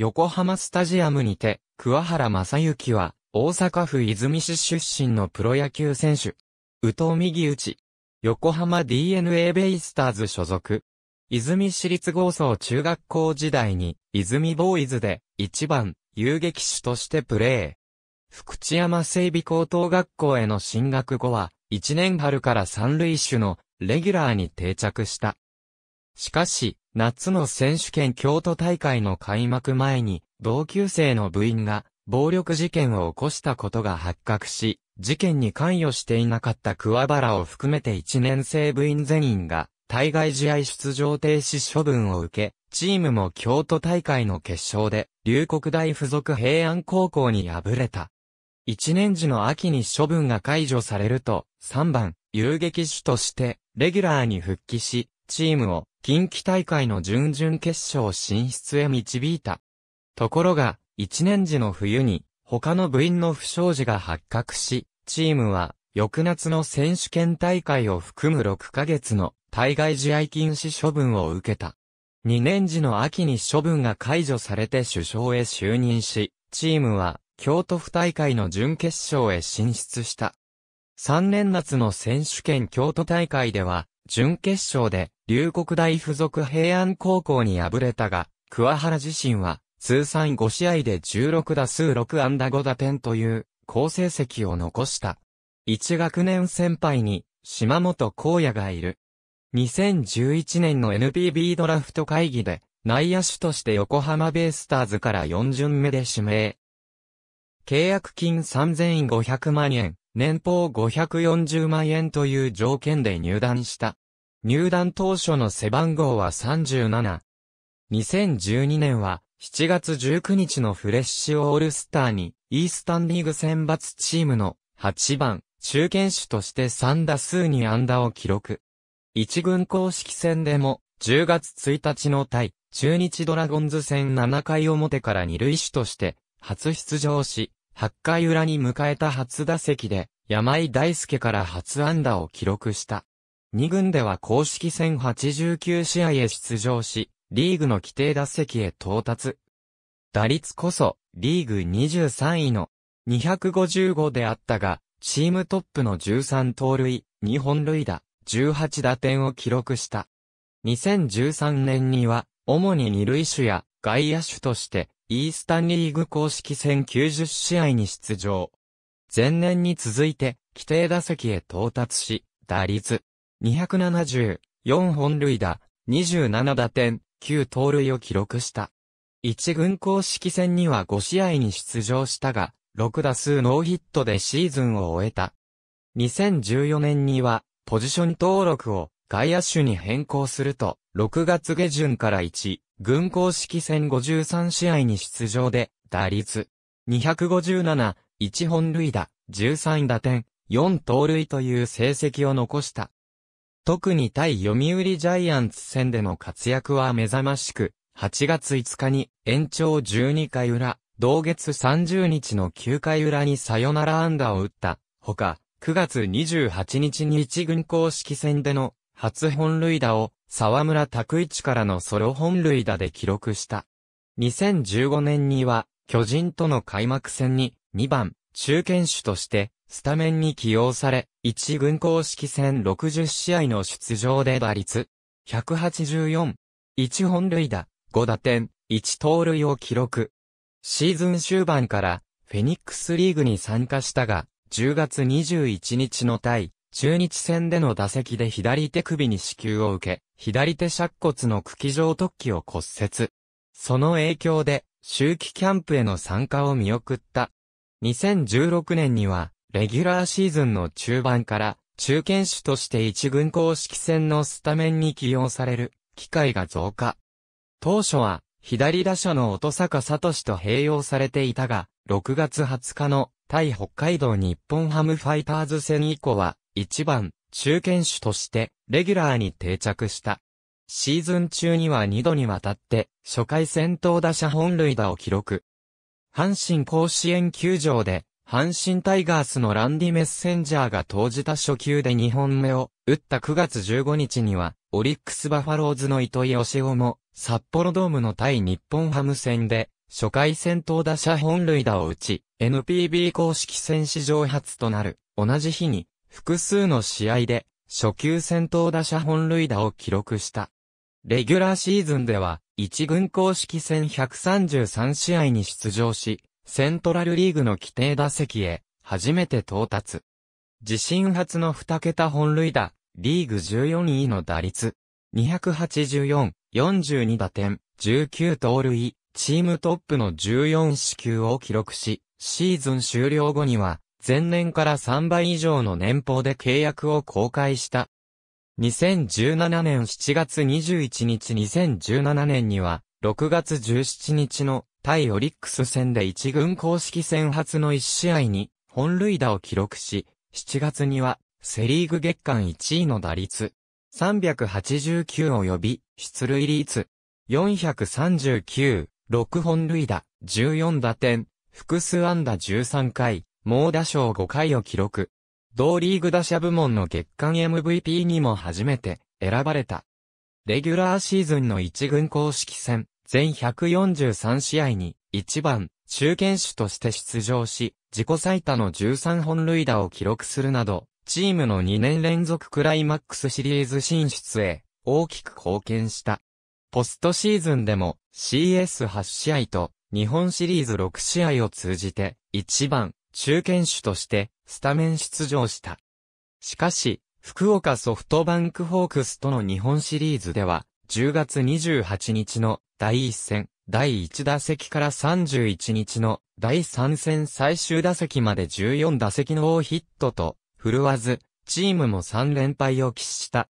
横浜スタジアムにて、桑原正幸は、大阪府泉市出身のプロ野球選手。宇藤右内。横浜 DNA ベイスターズ所属。泉市立合層中学校時代に、泉ボーイズで、一番、遊撃手としてプレー。福知山整備高等学校への進学後は、1年春から三塁手のレギュラーに定着した。しかし、夏の選手権京都大会の開幕前に、同級生の部員が、暴力事件を起こしたことが発覚し、事件に関与していなかった桑原を含めて1年生部員全員が、対外試合出場停止処分を受け、チームも京都大会の決勝で、龍谷大附属平安高校に敗れた。1年時の秋に処分が解除されると、3番、遊撃手として、レギュラーに復帰し、チームを近畿大会の準々決勝進出へ導いた。ところが、1年時の冬に他の部員の不祥事が発覚し、チームは翌夏の選手権大会を含む6ヶ月の対外試合禁止処分を受けた。2年時の秋に処分が解除されて首相へ就任し、チームは京都府大会の準決勝へ進出した。3年夏の選手権京都大会では、準決勝で、龍谷大附属平安高校に敗れたが、桑原自身は、通算5試合で16打数6安打5打点という、好成績を残した。1学年先輩に、島本光也がいる。2011年の NPB ドラフト会議で、内野手として横浜ベイスターズから4巡目で指名。契約金3500万円、年俸540万円という条件で入団した。入団当初の背番号は37。2012年は7月19日のフレッシュオールスターにイースタンリーグ選抜チームの8番中堅手として3打数に安打を記録。一軍公式戦でも10月1日の対中日ドラゴンズ戦7回表から二塁手として初出場し、8回裏に迎えた初打席で、山井大輔から初安打を記録した。2軍では公式戦89試合へ出場し、リーグの規定打席へ到達。打率こそ、リーグ23位の255であったが、チームトップの13盗塁、2本塁打、18打点を記録した。2013年には、主に二塁手や外野手として、イースタンリーグ公式戦90試合に出場。前年に続いて、規定打席へ到達し、打率、270、4本塁打、27打点、9盗塁を記録した。一軍公式戦には5試合に出場したが、6打数ノーヒットでシーズンを終えた。2014年には、ポジション登録を外野手に変更すると、6月下旬から1、軍公式戦53試合に出場で、打率257、1本塁打、13打点、4盗塁という成績を残した。特に対読売ジャイアンツ戦での活躍は目覚ましく、8月5日に延長12回裏、同月30日の9回裏にサヨナラ安打を打った。ほか、9月28日に1軍公式戦での初本塁打を沢村拓一からのソロ本塁打で記録した。2015年には巨人との開幕戦に2番中堅手としてスタメンに起用され、1軍公式戦60試合の出場で打率184、1本塁打、5打点、1盗塁を記録。シーズン終盤からフェニックスリーグに参加したが、10月21日の対中日戦での打席で左手首に支給を受け、左手尺骨の茎状突起を骨折。その影響で、周期キャンプへの参加を見送った。2016年には、レギュラーシーズンの中盤から、中堅手として一軍公式戦のスタメンに起用される、機会が増加。当初は、左打者の音坂聡と併用されていたが、6月20日の対北海道日本ハムファイターズ戦以降は、1番、中堅手として、レギュラーに定着した。シーズン中には2度にわたって、初回先頭打者本塁打を記録。阪神甲子園球場で、阪神タイガースのランディ・メッセンジャーが投じた初球で2本目を打った9月15日には、オリックス・バファローズの糸井義雄も、札幌ドームの対日本ハム戦で、初回先頭打者本塁打を打ち、NPB 公式戦史上初となる、同じ日に、複数の試合で、初級先頭打者本塁打を記録した。レギュラーシーズンでは、一軍公式戦133試合に出場し、セントラルリーグの規定打席へ、初めて到達。自身初の2桁本塁打、リーグ14位の打率。284、42打点、19盗塁、チームトップの14支球を記録し、シーズン終了後には、前年から3倍以上の年俸で契約を公開した。2017年7月21日2017年には、6月17日の対オリックス戦で1軍公式戦初の1試合に本塁打を記録し、7月にはセリーグ月間1位の打率389及び出塁率439、6本塁打、14打点、複数安打13回、猛打賞5回を記録。同リーグ打者部門の月間 MVP にも初めて選ばれた。レギュラーシーズンの一軍公式戦、全143試合に1番、中堅手として出場し、自己最多の13本塁打を記録するなど、チームの2年連続クライマックスシリーズ進出へ大きく貢献した。ポストシーズンでも CS8 試合と日本シリーズ6試合を通じて1番中堅手としてスタメン出場した。しかし、福岡ソフトバンクホークスとの日本シリーズでは、10月28日の第1戦、第1打席から31日の第3戦最終打席まで14打席の大ヒットと、振るわず、チームも3連敗を喫した。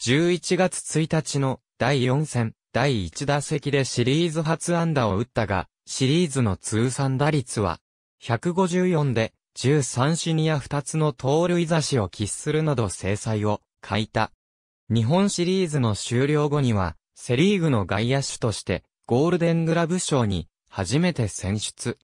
11月1日の第4戦、第1打席でシリーズ初安打を打ったが、シリーズの通算打率は154で、13シニア2つの盗塁差しを喫するなど制裁を欠いた。日本シリーズの終了後には、セリーグの外野手として、ゴールデングラブ賞に初めて選出。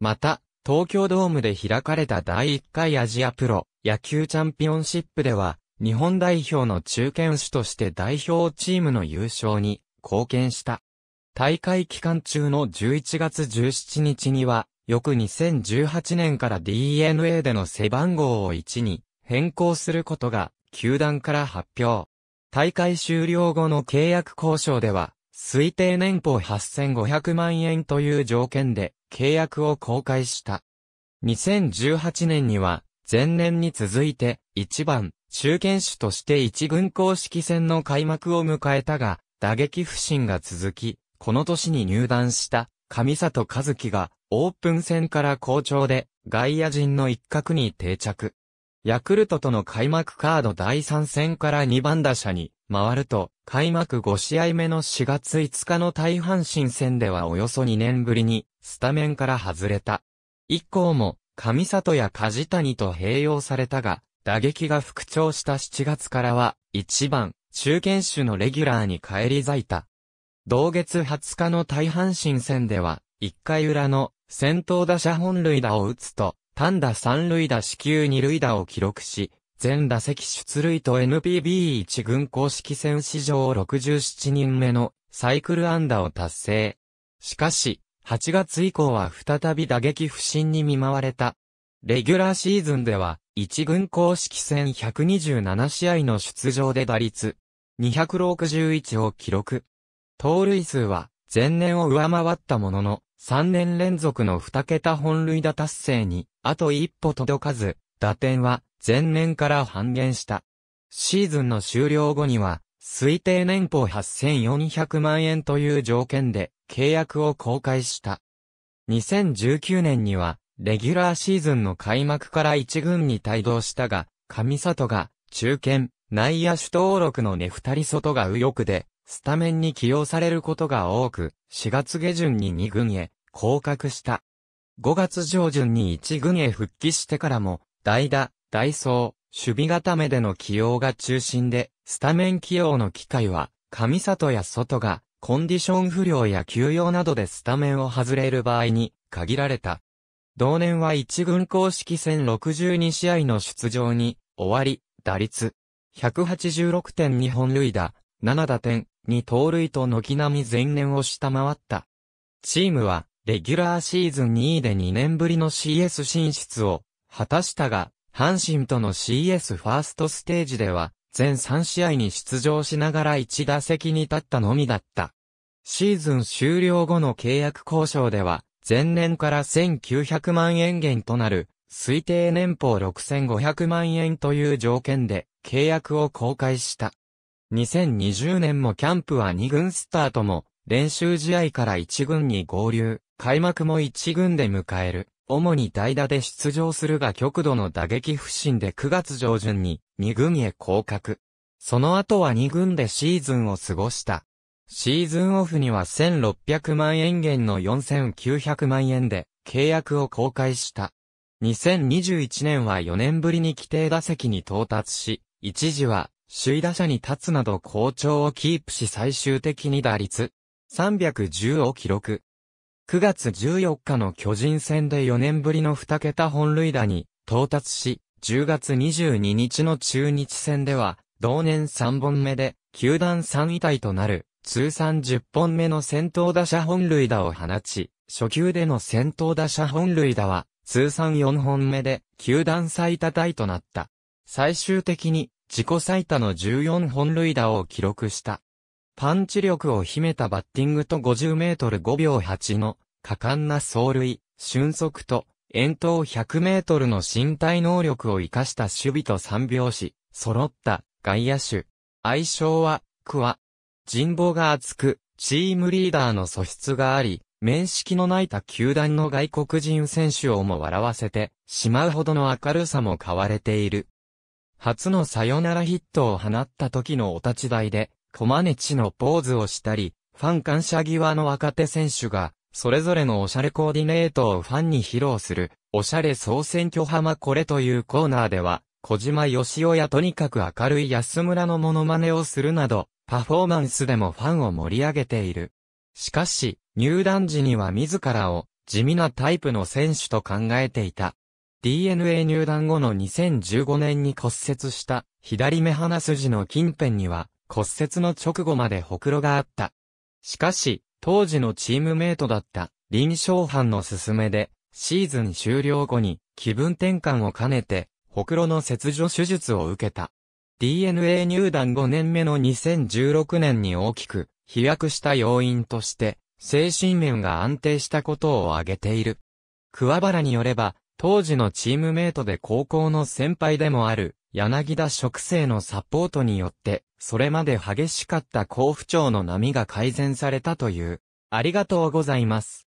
また、東京ドームで開かれた第1回アジアプロ野球チャンピオンシップでは、日本代表の中堅手として代表チームの優勝に貢献した。大会期間中の11月17日には、翌2018年から DNA での背番号を1に変更することが球団から発表。大会終了後の契約交渉では、推定年俸8500万円という条件で契約を公開した。2018年には、前年に続いて1番、中堅手として1軍公式戦の開幕を迎えたが、打撃不振が続き、この年に入団した上里和樹がオープン戦から好調で、外野陣の一角に定着。ヤクルトとの開幕カード第3戦から2番打者に回ると、開幕5試合目の4月5日の大阪神戦ではおよそ2年ぶりにスタメンから外れた。以降も、上里や梶谷と併用されたが、打撃が復調した7月からは、1番、中堅手のレギュラーに返り咲いた。同月20日の大阪神戦では、1回裏の先頭打者本塁打を打つと、単打三塁打四球二塁打を記録し、全打席出塁と n p b 一軍公式戦史上67人目のサイクル安打を達成。しかし、8月以降は再び打撃不振に見舞われた。レギュラーシーズンでは、一軍公式戦127試合の出場で打率、261を記録。盗塁数は前年を上回ったものの、3年連続の2桁本塁打達成に、あと一歩届かず、打点は前年から半減した。シーズンの終了後には、推定年俸8400万円という条件で契約を公開した。2019年には、レギュラーシーズンの開幕から1軍に帯同したが、上里が中堅、内野手登録のね二人外が右翼で、スタメンに起用されることが多く、4月下旬に2軍へ降格した。5月上旬に1軍へ復帰してからも、代打、代走、守備固めでの起用が中心で、スタメン起用の機会は、上里や外が、コンディション不良や休養などでスタメンを外れる場合に限られた。同年は1軍公式戦62試合の出場に終わり、打率186.2本塁打、7打点、に盗塁と軒並み前年を下回った。チームは、レギュラーシーズン2位で2年ぶりの CS 進出を果たしたが、阪神との CS ファーストステージでは、全3試合に出場しながら1打席に立ったのみだった。シーズン終了後の契約交渉では、前年から1900万円減となる、推定年俸6500万円という条件で契約を公開した。2020年もキャンプは2軍スタートも、練習試合から1軍に合流、開幕も1軍で迎える。主に代打で出場するが極度の打撃不振で9月上旬に2軍へ降格。その後は2軍でシーズンを過ごした。シーズンオフには1600万円減の4900万円で契約を公開した。2021年は4年ぶりに規定打席に到達し、一時は首位打者に立つなど好調をキープし最終的に打率310を記録。9月14日の巨人戦で4年ぶりの2桁本塁打に到達し、10月22日の中日戦では、同年3本目で、球団3位タイとなる、通算10本目の先頭打者本塁打を放ち、初球での先頭打者本塁打は、通算4本目で、球団最多タイとなった。最終的に、自己最多の14本塁打を記録した。パンチ力を秘めたバッティングと50メートル5秒8の果敢な走塁、瞬速と遠投100メートルの身体能力を活かした守備と3拍子、揃った外野手。愛称は、クワ。人望が厚く、チームリーダーの素質があり、面識のない他球団の外国人選手をも笑わせてしまうほどの明るさも買われている。初のサヨナラヒットを放った時のお立ち台で、コマネチのポーズをしたり、ファン感謝際の若手選手が、それぞれのおしゃれコーディネートをファンに披露する、おしゃれ総選挙浜これというコーナーでは、小島よしおやとにかく明るい安村のモノマネをするなど、パフォーマンスでもファンを盛り上げている。しかし、入団時には自らを、地味なタイプの選手と考えていた。DNA 入団後の2015年に骨折した左目鼻筋の近辺には骨折の直後までほくろがあった。しかし、当時のチームメイトだった臨床班の勧めで、シーズン終了後に気分転換を兼ねて、ほくろの切除手術を受けた。DNA 入団5年目の2016年に大きく飛躍した要因として、精神面が安定したことを挙げている。桑原によれば、当時のチームメイトで高校の先輩でもある、柳田植生のサポートによって、それまで激しかった甲府町の波が改善されたという。ありがとうございます。